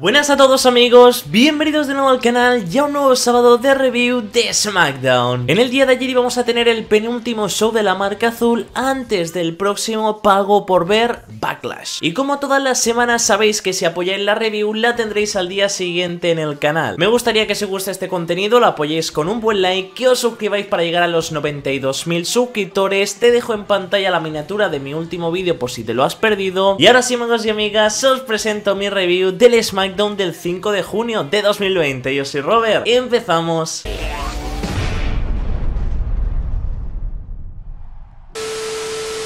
Buenas a todos amigos, bienvenidos de nuevo al canal Ya un nuevo sábado de review de SmackDown. En el día de ayer íbamos a tener el penúltimo show de la marca azul antes del próximo pago por ver Backlash. Y como todas las semanas sabéis que si apoyáis la review la tendréis al día siguiente en el canal. Me gustaría que si os gusta este contenido lo apoyéis con un buen like, que os suscribáis para llegar a los 92.000 suscriptores, te dejo en pantalla la miniatura de mi último vídeo por si te lo has perdido. Y ahora sí amigos y amigas, os presento mi review del SmackDown SmackDown del 5 de junio de 2020. Yo soy Robert y empezamos.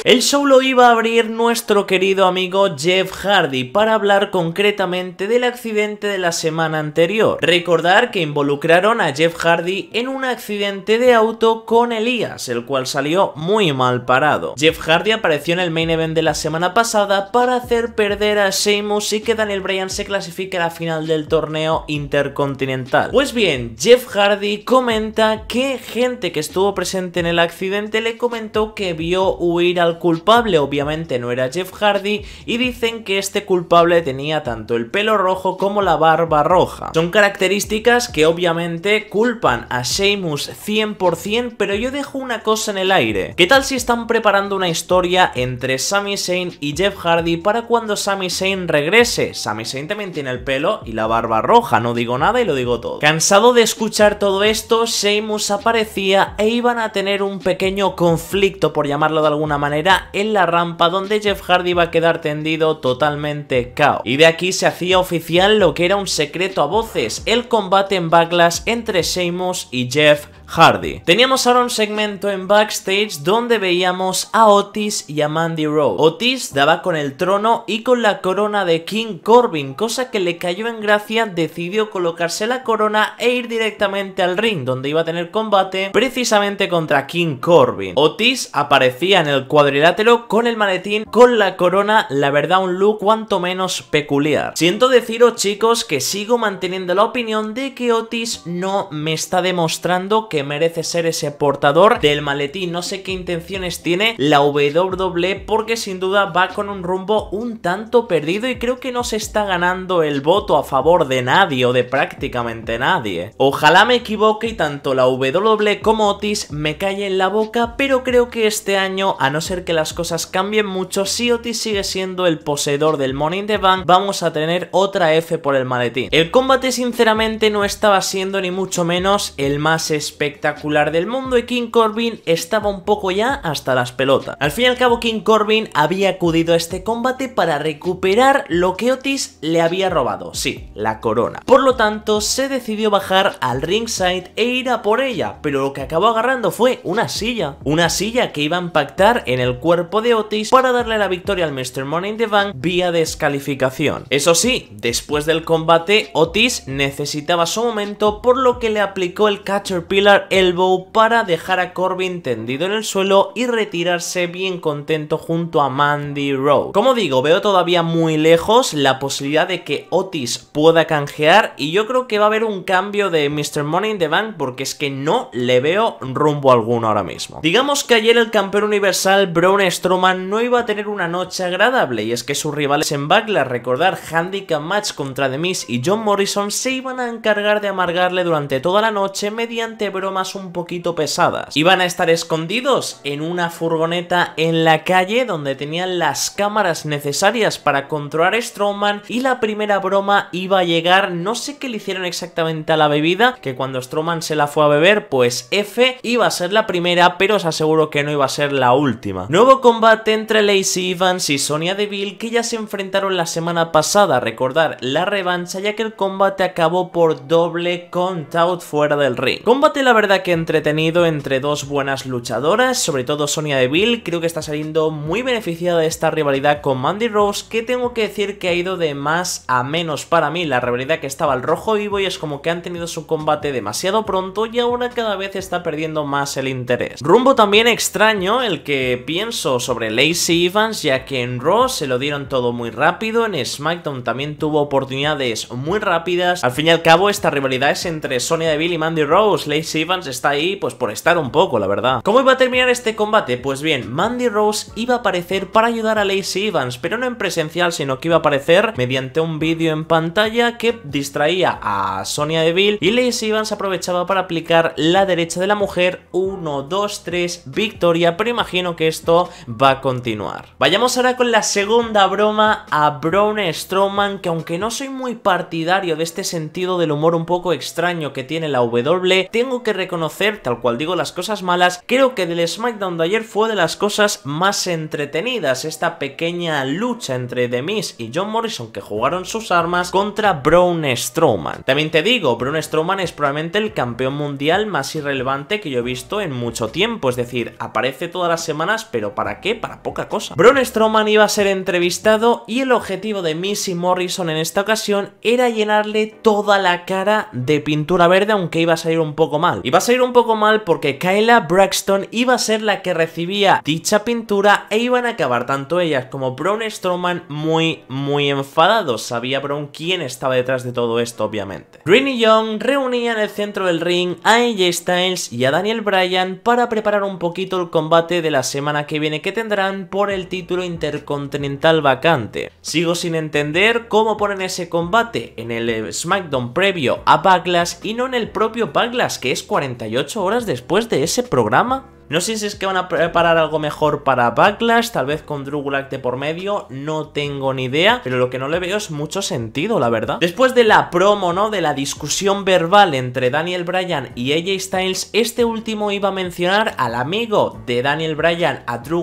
El show lo iba a abrir nuestro querido amigo Jeff Hardy para hablar concretamente del accidente de la semana anterior. Recordar que involucraron a Jeff Hardy en un accidente de auto con Elías, el cual salió muy mal parado. Jeff Hardy apareció en el main event de la semana pasada para hacer perder a Seamus y que Daniel Bryan se clasifique a la final del torneo intercontinental. Pues bien, Jeff Hardy comenta que gente que estuvo presente en el accidente le comentó que vio huir al culpable obviamente no era Jeff Hardy y dicen que este culpable tenía tanto el pelo rojo como la barba roja. Son características que obviamente culpan a Sheamus 100% pero yo dejo una cosa en el aire. ¿Qué tal si están preparando una historia entre Sami Zayn y Jeff Hardy para cuando Sami Zayn regrese? Sami Zayn también tiene el pelo y la barba roja, no digo nada y lo digo todo. Cansado de escuchar todo esto, Sheamus aparecía e iban a tener un pequeño conflicto por llamarlo de alguna manera en la rampa donde Jeff Hardy va a quedar tendido totalmente KO. Y de aquí se hacía oficial lo que era un secreto a voces, el combate en Backlash entre Sheamus y Jeff Hardy. Teníamos ahora un segmento en backstage donde veíamos a Otis y a Mandy Rowe. Otis daba con el trono y con la corona de King Corbin, cosa que le cayó en gracia, decidió colocarse la corona e ir directamente al ring, donde iba a tener combate precisamente contra King Corbin. Otis aparecía en el cuadrilátero con el maletín, con la corona, la verdad un look cuanto menos peculiar. Siento deciros chicos que sigo manteniendo la opinión de que Otis no me está demostrando que merece ser ese portador del maletín. No sé qué intenciones tiene la W porque sin duda va con un rumbo un tanto perdido y creo que no se está ganando el voto a favor de nadie o de prácticamente nadie. Ojalá me equivoque y tanto la W como Otis me calle en la boca, pero creo que este año, a no ser que las cosas cambien mucho, si Otis sigue siendo el poseedor del Money in the Bank, vamos a tener otra F por el maletín. El combate sinceramente no estaba siendo ni mucho menos el más espectacular del mundo y King Corbin estaba un poco ya hasta las pelotas. Al fin y al cabo King Corbin había acudido a este combate para recuperar lo que Otis le había robado, sí, la corona. Por lo tanto se decidió bajar al ringside e ir a por ella, pero lo que acabó agarrando fue una silla. Una silla que iba a impactar en el cuerpo de Otis para darle la victoria al Mr. Money in the Bank vía descalificación. Eso sí, después del combate Otis necesitaba su momento por lo que le aplicó el Catcher Pillar el bow para dejar a Corbin tendido en el suelo y retirarse bien contento junto a Mandy Rowe. Como digo, veo todavía muy lejos la posibilidad de que Otis pueda canjear y yo creo que va a haber un cambio de Mr. Money in the Bank porque es que no le veo rumbo alguno ahora mismo. Digamos que ayer el campeón universal Brown Strowman no iba a tener una noche agradable y es que sus rivales en Backlash, recordar Handicap Match contra The Miss y John Morrison se iban a encargar de amargarle durante toda la noche mediante bromas un poquito pesadas. Iban a estar escondidos en una furgoneta en la calle donde tenían las cámaras necesarias para controlar a Strowman y la primera broma iba a llegar, no sé qué le hicieron exactamente a la bebida, que cuando Strowman se la fue a beber, pues F iba a ser la primera, pero os aseguro que no iba a ser la última. Nuevo combate entre Lacey Evans y Sonia Deville que ya se enfrentaron la semana pasada, recordar la revancha ya que el combate acabó por doble count out fuera del ring. Combate la verdad que entretenido entre dos buenas luchadoras, sobre todo Sonia Deville, creo que está saliendo muy beneficiada de esta rivalidad con Mandy Rose, que tengo que decir que ha ido de más a menos para mí, la rivalidad que estaba al rojo vivo y es como que han tenido su combate demasiado pronto y ahora cada vez está perdiendo más el interés. Rumbo también extraño el que pienso sobre Lacey Evans, ya que en Raw se lo dieron todo muy rápido, en SmackDown también tuvo oportunidades muy rápidas, al fin y al cabo esta rivalidad es entre Sonia Deville y Mandy Rose, Lacey Evans está ahí pues por estar un poco, la verdad. ¿Cómo iba a terminar este combate? Pues bien, Mandy Rose iba a aparecer para ayudar a Lacey Evans, pero no en presencial, sino que iba a aparecer mediante un vídeo en pantalla que distraía a Sonia Deville y Lacey Evans aprovechaba para aplicar la derecha de la mujer 1, 2, 3, victoria, pero imagino que esto va a continuar. Vayamos ahora con la segunda broma a Braun Strowman, que aunque no soy muy partidario de este sentido del humor un poco extraño que tiene la W, tengo que reconocer, tal cual digo, las cosas malas, creo que del SmackDown de ayer fue de las cosas más entretenidas, esta pequeña lucha entre The y John Morrison que jugaron sus armas contra Braun Strowman. También te digo, Braun Strowman es probablemente el campeón mundial más irrelevante que yo he visto en mucho tiempo, es decir, aparece todas las semanas, pero ¿para qué? Para poca cosa. Braun Strowman iba a ser entrevistado y el objetivo de Miss y Morrison en esta ocasión era llenarle toda la cara de pintura verde, aunque iba a salir un poco mal. Y va a salir un poco mal porque Kayla Braxton iba a ser la que recibía dicha pintura e iban a acabar tanto ellas como Braun Strowman muy, muy enfadados. Sabía Braun quién estaba detrás de todo esto, obviamente. Green y Young reunían el centro del ring a AJ Styles y a Daniel Bryan para preparar un poquito el combate de la semana que viene que tendrán por el título intercontinental vacante. Sigo sin entender cómo ponen ese combate en el SmackDown previo a Backlash y no en el propio Backlash, que es 48 horas después de ese programa no sé si es que van a preparar algo mejor para Backlash, tal vez con Drew de por medio, no tengo ni idea, pero lo que no le veo es mucho sentido, la verdad. Después de la promo, ¿no? De la discusión verbal entre Daniel Bryan y AJ Styles, este último iba a mencionar al amigo de Daniel Bryan, a Drew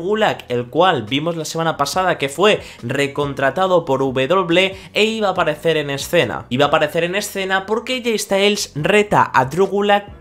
el cual vimos la semana pasada que fue recontratado por W e iba a aparecer en escena. Iba a aparecer en escena porque AJ Styles reta a Drew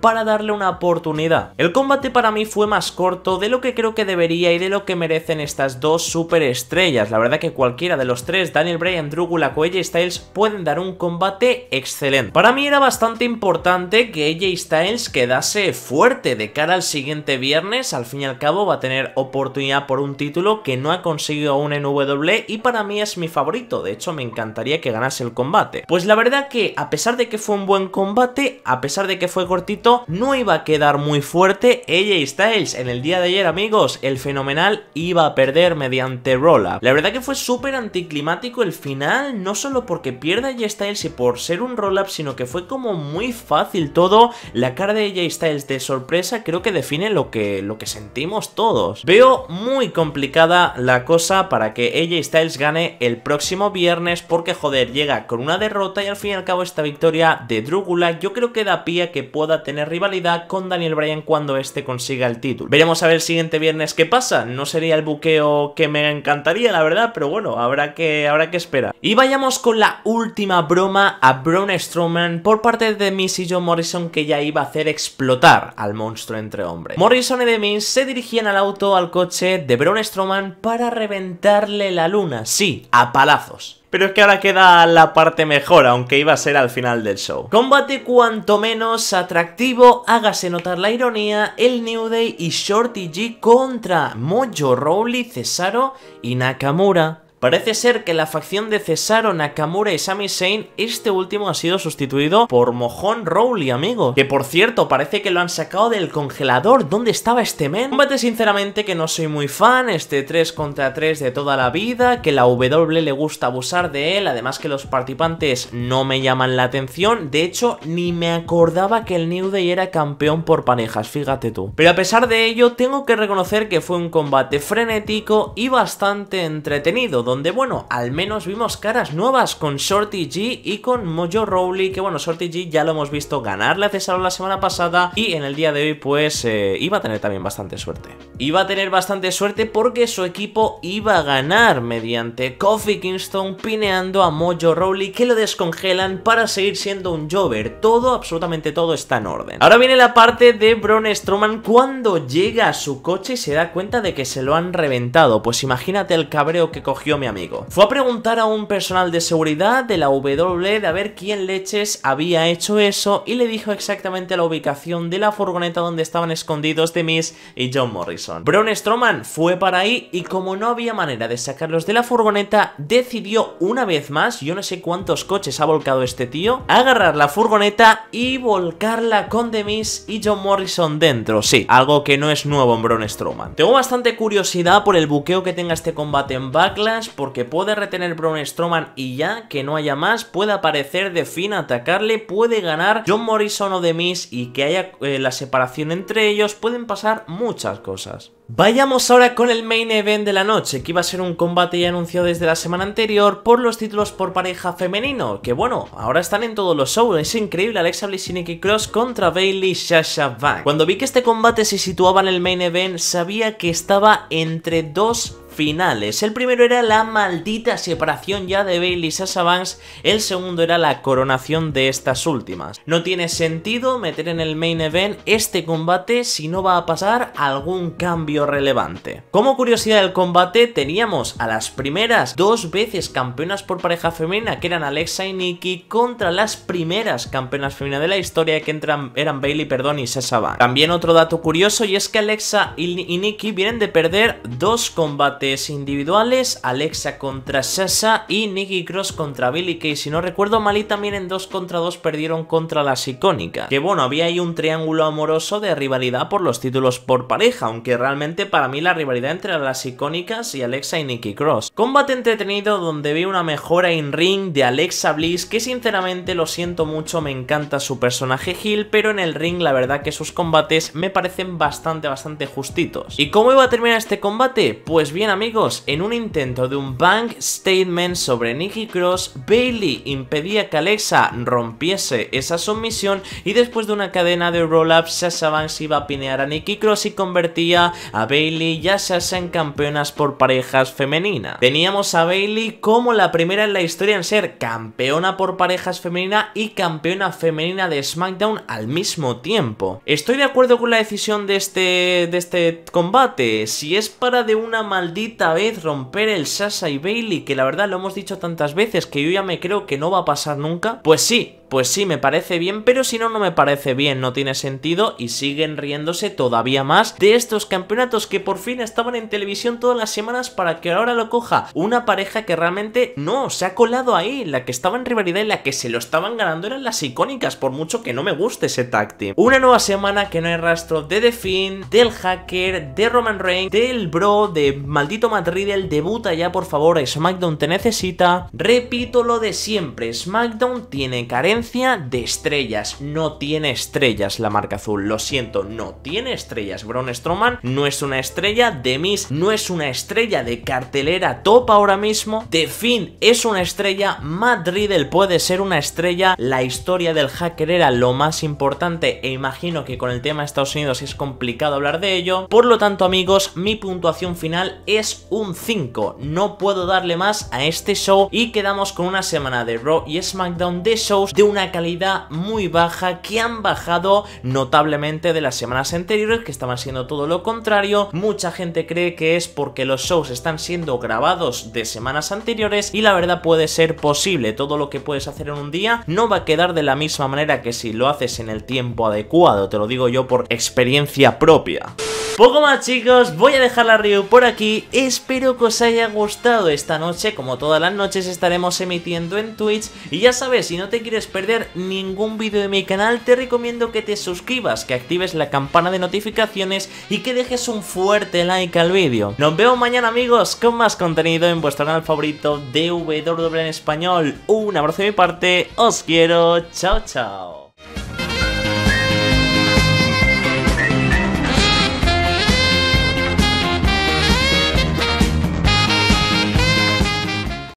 para darle una oportunidad. El combate para mí fue más corto de lo que creo que debería y de lo que merecen estas dos superestrellas. La verdad que cualquiera de los tres, Daniel Bryan, Drew o AJ Styles, pueden dar un combate excelente. Para mí era bastante importante que AJ Styles quedase fuerte de cara al siguiente viernes. Al fin y al cabo va a tener oportunidad por un título que no ha conseguido aún en W y para mí es mi favorito. De hecho, me encantaría que ganase el combate. Pues la verdad que, a pesar de que fue un buen combate, a pesar de que fue cortito, no iba a quedar muy fuerte AJ Styles en el día de ayer, amigos, el fenomenal iba a perder mediante roll La verdad que fue súper anticlimático el final, no solo porque pierda AJ Styles y por ser un roll-up, sino que fue como muy fácil todo. La cara de AJ Styles de sorpresa creo que define lo que, lo que sentimos todos. Veo muy complicada la cosa para que AJ Styles gane el próximo viernes porque, joder, llega con una derrota y al fin y al cabo esta victoria de Drúgula yo creo que da pie a que pueda tener rivalidad con Daniel Bryan cuando este consiga el título Veremos a ver el siguiente viernes qué pasa. No sería el buqueo que me encantaría, la verdad, pero bueno, habrá que, habrá que esperar. Y vayamos con la última broma a Braun Strowman por parte de Miss y John Morrison que ya iba a hacer explotar al monstruo entre hombres. Morrison y The Miz se dirigían al auto, al coche de Braun Strowman para reventarle la luna. Sí, a palazos. Pero es que ahora queda la parte mejor, aunque iba a ser al final del show. Combate cuanto menos atractivo, hágase notar la ironía, el New Day y Shorty G contra Mojo Rowley, Cesaro y Nakamura. Parece ser que la facción de Cesaro, Nakamura y Sami Shane, este último ha sido sustituido por Mojón Rowley, amigo. Que por cierto, parece que lo han sacado del congelador. ¿Dónde estaba este men? Combate sinceramente que no soy muy fan, este 3 contra 3 de toda la vida, que la W le gusta abusar de él, además que los participantes no me llaman la atención. De hecho, ni me acordaba que el New Day era campeón por parejas, fíjate tú. Pero a pesar de ello, tengo que reconocer que fue un combate frenético y bastante entretenido donde bueno, al menos vimos caras nuevas con Shorty G y con Mojo Rowley, que bueno, Shorty G ya lo hemos visto ganarle a Cesaro la semana pasada y en el día de hoy pues eh, iba a tener también bastante suerte. Iba a tener bastante suerte porque su equipo iba a ganar mediante Coffee Kingston pineando a Mojo Rowley que lo descongelan para seguir siendo un Jover. Todo, absolutamente todo está en orden. Ahora viene la parte de Braun Strowman cuando llega a su coche y se da cuenta de que se lo han reventado. Pues imagínate el cabreo que cogió mi amigo. Fue a preguntar a un personal de seguridad de la W de a ver quién leches había hecho eso y le dijo exactamente la ubicación de la furgoneta donde estaban escondidos Demis y John Morrison. Braun Strowman fue para ahí y como no había manera de sacarlos de la furgoneta, decidió una vez más, yo no sé cuántos coches ha volcado este tío, agarrar la furgoneta y volcarla con Demis y John Morrison dentro. Sí, algo que no es nuevo en Braun Strowman. Tengo bastante curiosidad por el buqueo que tenga este combate en Backlash, porque puede retener Braun Strowman y ya que no haya más, puede aparecer de fin, atacarle, puede ganar John Morrison o The Miz y que haya eh, la separación entre ellos, pueden pasar muchas cosas. Vayamos ahora con el main event de la noche, que iba a ser un combate ya anunciado desde la semana anterior por los títulos por pareja femenino, que bueno, ahora están en todos los shows, es increíble Alexa Bliss y Nikki Cross contra Bailey Shasha Banks. Cuando vi que este combate se situaba en el main event, sabía que estaba entre dos el primero era la maldita separación ya de Bailey y Sasha el segundo era la coronación de estas últimas. No tiene sentido meter en el main event este combate si no va a pasar algún cambio relevante. Como curiosidad del combate, teníamos a las primeras dos veces campeonas por pareja femenina, que eran Alexa y Nikki, contra las primeras campeonas femeninas de la historia, que eran Bailey y Sasha Banks. También otro dato curioso, y es que Alexa y, y Nikki vienen de perder dos combates individuales, Alexa contra Sasha y Nikki Cross contra Billy Kay. Si no recuerdo mal, y también en 2 contra 2 perdieron contra las icónicas. Que bueno, había ahí un triángulo amoroso de rivalidad por los títulos por pareja, aunque realmente para mí la rivalidad entre las icónicas y Alexa y Nikki Cross. Combate entretenido donde vi una mejora en ring de Alexa Bliss, que sinceramente lo siento mucho, me encanta su personaje Hill, pero en el ring la verdad que sus combates me parecen bastante, bastante justitos. ¿Y cómo iba a terminar este combate? Pues bien, a amigos, en un intento de un bank statement sobre Nikki Cross, Bailey impedía que Alexa rompiese esa sumisión y después de una cadena de roll-ups, Sasha Banks iba a pinear a Nikki Cross y convertía a Bailey y a Sasha en campeonas por parejas femeninas. Teníamos a Bailey como la primera en la historia en ser campeona por parejas femenina y campeona femenina de SmackDown al mismo tiempo. Estoy de acuerdo con la decisión de este, de este combate, si es para de una maldita vez romper el Sasha y Bailey, que la verdad lo hemos dicho tantas veces que yo ya me creo que no va a pasar nunca. Pues sí, pues sí, me parece bien, pero si no, no me parece bien, no tiene sentido y siguen riéndose todavía más de estos campeonatos que por fin estaban en televisión todas las semanas para que ahora lo coja una pareja que realmente no, se ha colado ahí, la que estaba en rivalidad y la que se lo estaban ganando eran las icónicas, por mucho que no me guste ese tag Una nueva semana que no hay rastro de The Finn, del Hacker, de Roman Reigns, del Bro, de maldito Madrid. El debuta ya por favor, SmackDown te necesita. Repito lo de siempre, SmackDown tiene carencia de estrellas. No tiene estrellas la marca azul. Lo siento, no tiene estrellas. Braun Strowman no es una estrella. de Miss, no es una estrella de cartelera top ahora mismo. de fin es una estrella. Madrid Riddle puede ser una estrella. La historia del hacker era lo más importante e imagino que con el tema de Estados Unidos es complicado hablar de ello. Por lo tanto, amigos, mi puntuación final es un 5. No puedo darle más a este show y quedamos con una semana de Raw y SmackDown de shows de una calidad muy baja que han bajado notablemente de las semanas anteriores que estaban siendo todo lo contrario. Mucha gente cree que es porque los shows están siendo grabados de semanas anteriores y la verdad puede ser posible. Todo lo que puedes hacer en un día no va a quedar de la misma manera que si lo haces en el tiempo adecuado, te lo digo yo por experiencia propia. Poco más chicos, voy a dejar la review por aquí, espero que os haya gustado esta noche, como todas las noches estaremos emitiendo en Twitch y ya sabes, si no te quieres perder ningún vídeo de mi canal, te recomiendo que te suscribas, que actives la campana de notificaciones y que dejes un fuerte like al vídeo. Nos vemos mañana amigos con más contenido en vuestro canal favorito DWW en español. Un abrazo de mi parte, os quiero, chao chao.